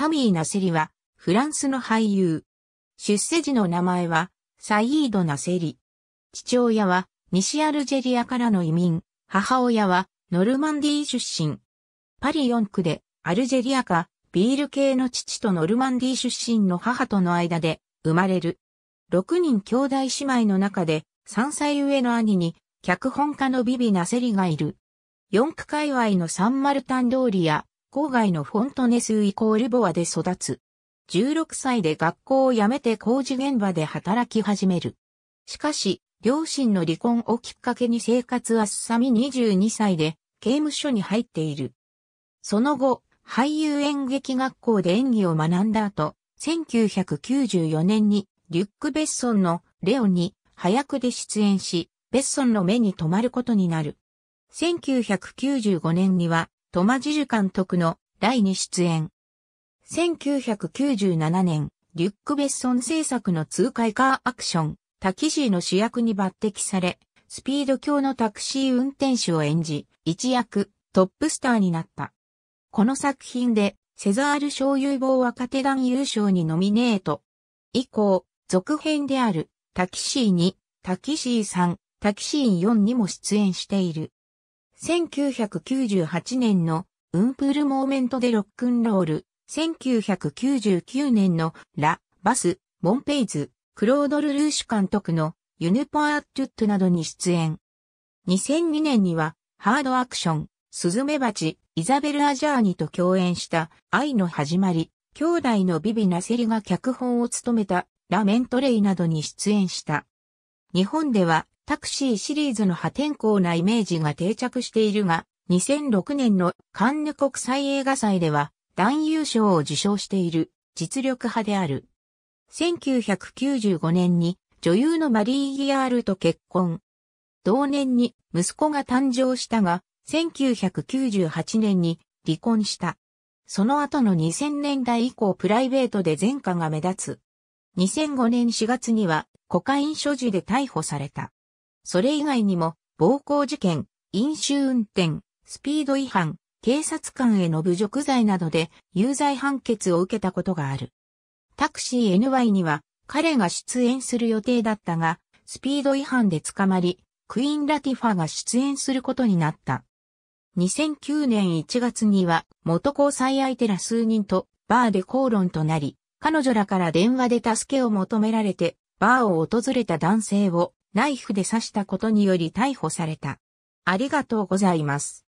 サミー・ナセリは、フランスの俳優。出世時の名前は、サイード・ナセリ。父親は、西アルジェリアからの移民、母親は、ノルマンディー出身。パリ4区で、アルジェリアか、ビール系の父とノルマンディー出身の母との間で、生まれる。6人兄弟姉妹の中で、3歳上の兄に、脚本家のビビ・ナセリがいる。4区界隈のサンマルタン通りや、郊外のフォントネスイコールボアで育つ。16歳で学校を辞めて工事現場で働き始める。しかし、両親の離婚をきっかけに生活はすさみ22歳で刑務所に入っている。その後、俳優演劇学校で演技を学んだ後、1994年にリュック・ベッソンのレオに早くで出演し、ベッソンの目に留まることになる。1995年にはトマジジュ監督の第2出演。1997年、リュック・ベッソン制作の痛快カーアクション、タキシーの主役に抜擢され、スピード強のタクシー運転手を演じ、一躍トップスターになった。この作品で、セザール賞有望若手団優勝にノミネート。以降、続編である、タキシー2、タキシー3、タキシー4にも出演している。1998年のウンプールモーメントでロックンロール、1999年のラ・バス、モンペイズ、クロードル・ルーシュ監督のユヌポ・アットゥットなどに出演。2002年にはハードアクション、スズメバチ、イザベル・アジャーニと共演した愛の始まり、兄弟のビビナセリが脚本を務めたラ・メントレイなどに出演した。日本ではタクシーシリーズの破天荒なイメージが定着しているが、2006年のカンヌ国際映画祭では男優賞を受賞している実力派である。1995年に女優のマリー・ギアールと結婚。同年に息子が誕生したが、1998年に離婚した。その後の2000年代以降プライベートで前科が目立つ。2005年4月にはコカイン所持で逮捕された。それ以外にも、暴行事件、飲酒運転、スピード違反、警察官への侮辱罪などで有罪判決を受けたことがある。タクシー NY には彼が出演する予定だったが、スピード違反で捕まり、クイーン・ラティファが出演することになった。2009年1月には元交際相手ら数人とバーで口論となり、彼女らから電話で助けを求められて、バーを訪れた男性をナイフで刺したことにより逮捕された。ありがとうございます。